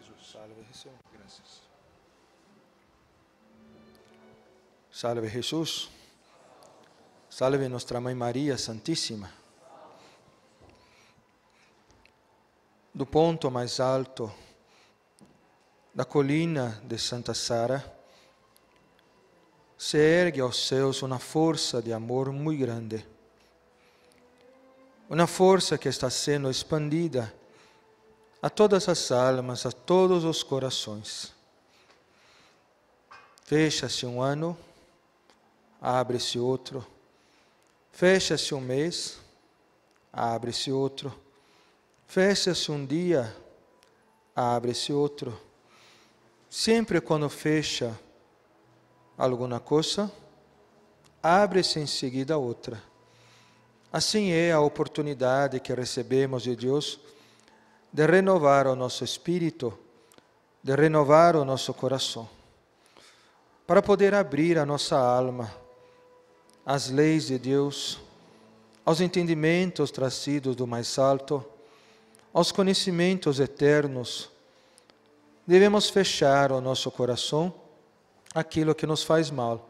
Jesus. Salve Jesus. Salve Jesus, Salve Nossa Mãe Maria Santíssima. Do ponto mais alto da colina de Santa Sara, se ergue aos céus uma força de amor muito grande. Uma força que está sendo expandida a todas as almas, a todos os corações. Fecha-se um ano, abre-se outro. Fecha-se um mês, abre-se outro. Fecha-se um dia, abre-se outro. Sempre quando fecha alguma coisa, abre-se em seguida outra. Assim é a oportunidade que recebemos de Deus de renovar o nosso espírito, de renovar o nosso coração, para poder abrir a nossa alma às leis de Deus, aos entendimentos trazidos do mais alto, aos conhecimentos eternos. Devemos fechar o nosso coração aquilo que nos faz mal.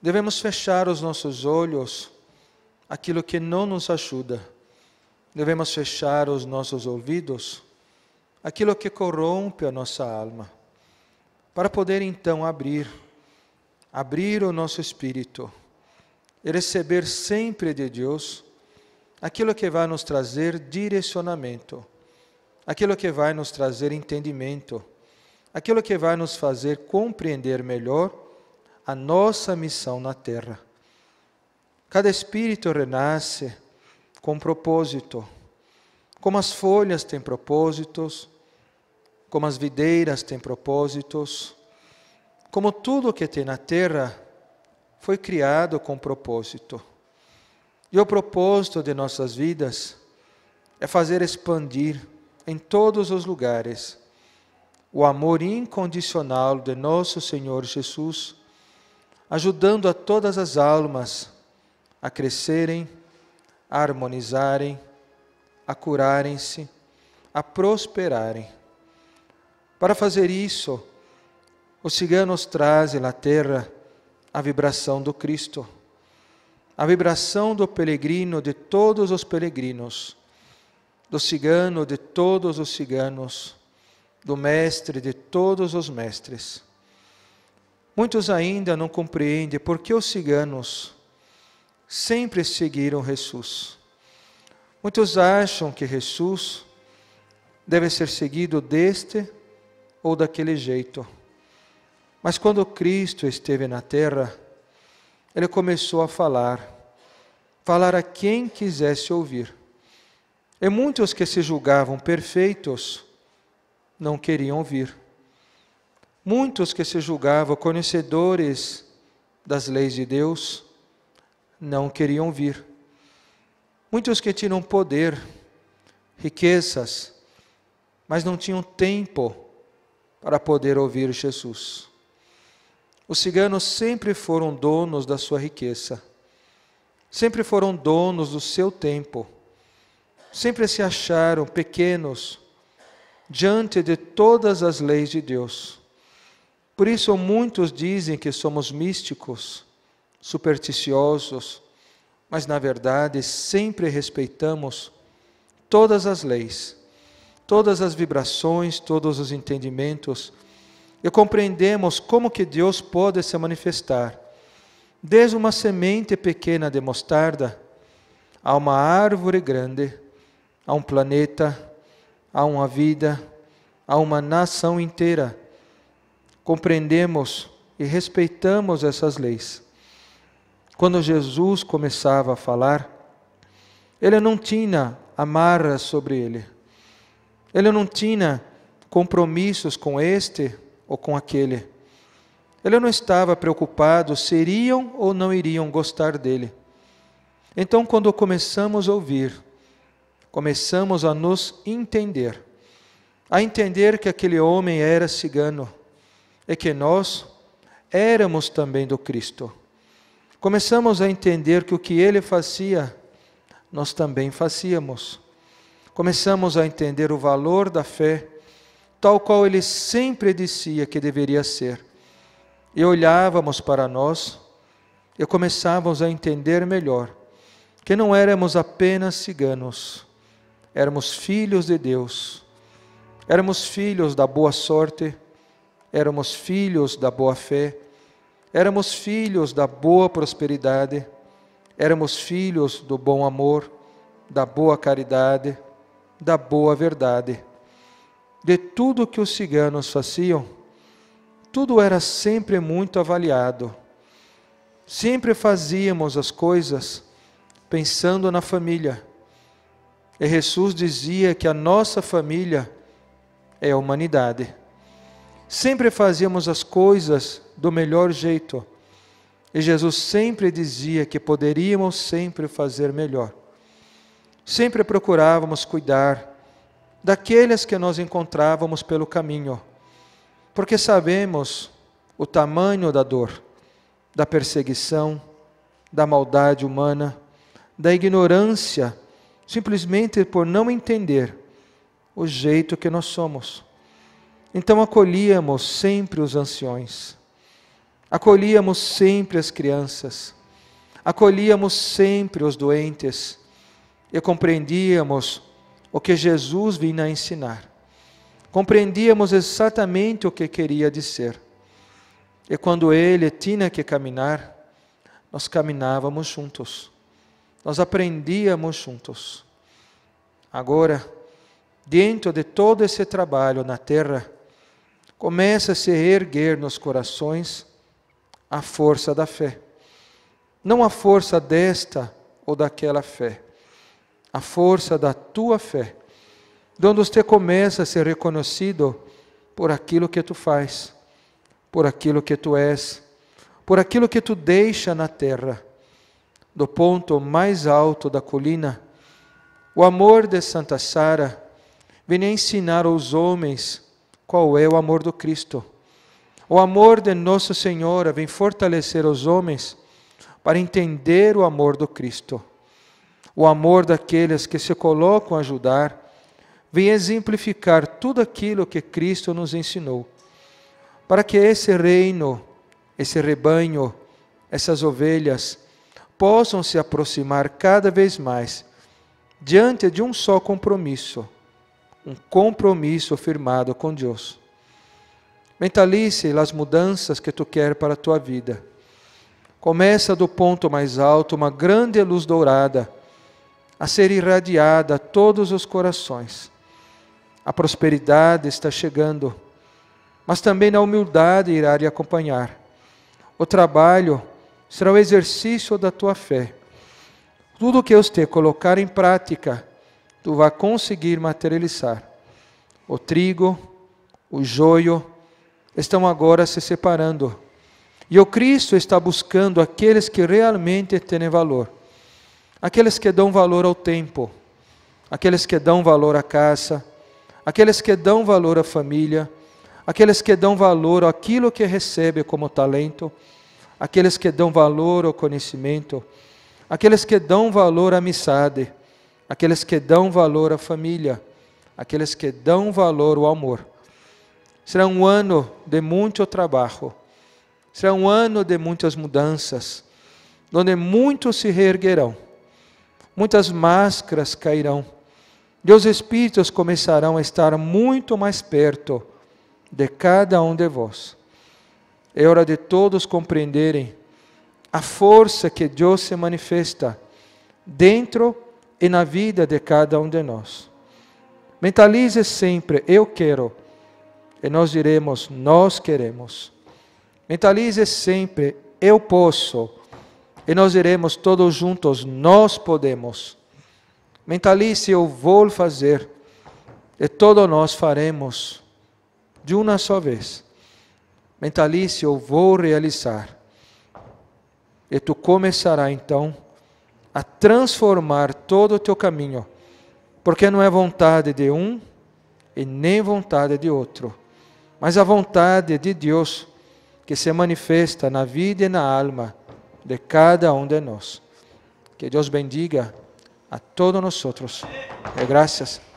Devemos fechar os nossos olhos aquilo que não nos ajuda devemos fechar os nossos ouvidos aquilo que corrompe a nossa alma, para poder então abrir, abrir o nosso espírito e receber sempre de Deus aquilo que vai nos trazer direcionamento, aquilo que vai nos trazer entendimento, aquilo que vai nos fazer compreender melhor a nossa missão na terra. Cada espírito renasce com propósito. Como as folhas têm propósitos, como as videiras têm propósitos, como tudo que tem na terra foi criado com propósito. E o propósito de nossas vidas é fazer expandir em todos os lugares o amor incondicional de nosso Senhor Jesus, ajudando a todas as almas a crescerem a harmonizarem, a curarem-se, a prosperarem. Para fazer isso, os ciganos trazem na terra a vibração do Cristo, a vibração do peregrino de todos os peregrinos, do cigano de todos os ciganos, do mestre de todos os mestres. Muitos ainda não compreendem por que os ciganos sempre seguiram Jesus. Muitos acham que Jesus deve ser seguido deste ou daquele jeito. Mas quando Cristo esteve na terra, ele começou a falar, falar a quem quisesse ouvir. E muitos que se julgavam perfeitos não queriam ouvir. Muitos que se julgavam conhecedores das leis de Deus não queriam vir. Muitos que tinham poder, riquezas, mas não tinham tempo para poder ouvir Jesus. Os ciganos sempre foram donos da sua riqueza, sempre foram donos do seu tempo, sempre se acharam pequenos diante de todas as leis de Deus. Por isso, muitos dizem que somos místicos supersticiosos, mas na verdade sempre respeitamos todas as leis, todas as vibrações, todos os entendimentos e compreendemos como que Deus pode se manifestar. Desde uma semente pequena de mostarda a uma árvore grande, a um planeta, a uma vida, a uma nação inteira. Compreendemos e respeitamos essas leis quando Jesus começava a falar, ele não tinha amarras sobre ele. Ele não tinha compromissos com este ou com aquele. Ele não estava preocupado se iriam ou não iriam gostar dele. Então, quando começamos a ouvir, começamos a nos entender, a entender que aquele homem era cigano e que nós éramos também do Cristo. Começamos a entender que o que ele fazia, nós também fazíamos. Começamos a entender o valor da fé, tal qual ele sempre dizia que deveria ser. E olhávamos para nós e começávamos a entender melhor que não éramos apenas ciganos, éramos filhos de Deus, éramos filhos da boa sorte, éramos filhos da boa fé Éramos filhos da boa prosperidade, éramos filhos do bom amor, da boa caridade, da boa verdade. De tudo que os ciganos faziam, tudo era sempre muito avaliado. Sempre fazíamos as coisas pensando na família. E Jesus dizia que a nossa família é a humanidade. Sempre fazíamos as coisas do melhor jeito. E Jesus sempre dizia que poderíamos sempre fazer melhor. Sempre procurávamos cuidar daqueles que nós encontrávamos pelo caminho, porque sabemos o tamanho da dor, da perseguição, da maldade humana, da ignorância, simplesmente por não entender o jeito que nós somos. Então acolhíamos sempre os anciões acolhíamos sempre as crianças, acolhíamos sempre os doentes e compreendíamos o que Jesus vinha ensinar. Compreendíamos exatamente o que queria dizer. E quando ele tinha que caminhar, nós caminhávamos juntos, nós aprendíamos juntos. Agora, dentro de todo esse trabalho na terra, começa a se erguer nos corações a força da fé. Não a força desta ou daquela fé, a força da tua fé, onde você começa a ser reconhecido por aquilo que tu faz, por aquilo que tu és, por aquilo que tu deixa na terra. Do ponto mais alto da colina, o amor de Santa Sara vem ensinar aos homens qual é o amor do Cristo o amor de Nossa Senhora vem fortalecer os homens para entender o amor do Cristo. O amor daqueles que se colocam a ajudar vem exemplificar tudo aquilo que Cristo nos ensinou, para que esse reino, esse rebanho, essas ovelhas possam se aproximar cada vez mais diante de um só compromisso, um compromisso firmado com Deus. Mentalize as mudanças que tu quer para a tua vida. Começa do ponto mais alto uma grande luz dourada a ser irradiada a todos os corações. A prosperidade está chegando, mas também a humildade irá lhe acompanhar. O trabalho será o exercício da tua fé. Tudo o que eu te colocar em prática, tu vai conseguir materializar. O trigo, o joio, estão agora se separando. E o Cristo está buscando aqueles que realmente têm valor, aqueles que dão valor ao tempo, aqueles que dão valor à casa, aqueles que dão valor à família, aqueles que dão valor àquilo que recebe como talento, aqueles que dão valor ao conhecimento, aqueles que dão valor à amizade, aqueles que dão valor à família, aqueles que dão valor ao amor. Será um ano de muito trabalho. Será um ano de muitas mudanças, onde muitos se reerguerão. Muitas máscaras cairão. E os espíritos começarão a estar muito mais perto de cada um de vós. É hora de todos compreenderem a força que Deus se manifesta dentro e na vida de cada um de nós. Mentalize sempre: eu quero e nós diremos: Nós queremos. Mentalize sempre: Eu posso. E nós diremos todos juntos: Nós podemos. Mentalize: Eu vou fazer. E todos nós faremos de uma só vez. Mentalize: Eu vou realizar. E tu começará então a transformar todo o teu caminho, porque não é vontade de um e nem vontade de outro mas a vontade de Deus que se manifesta na vida e na alma de cada um de nós. Que Deus bendiga a todos nós outros. E graças.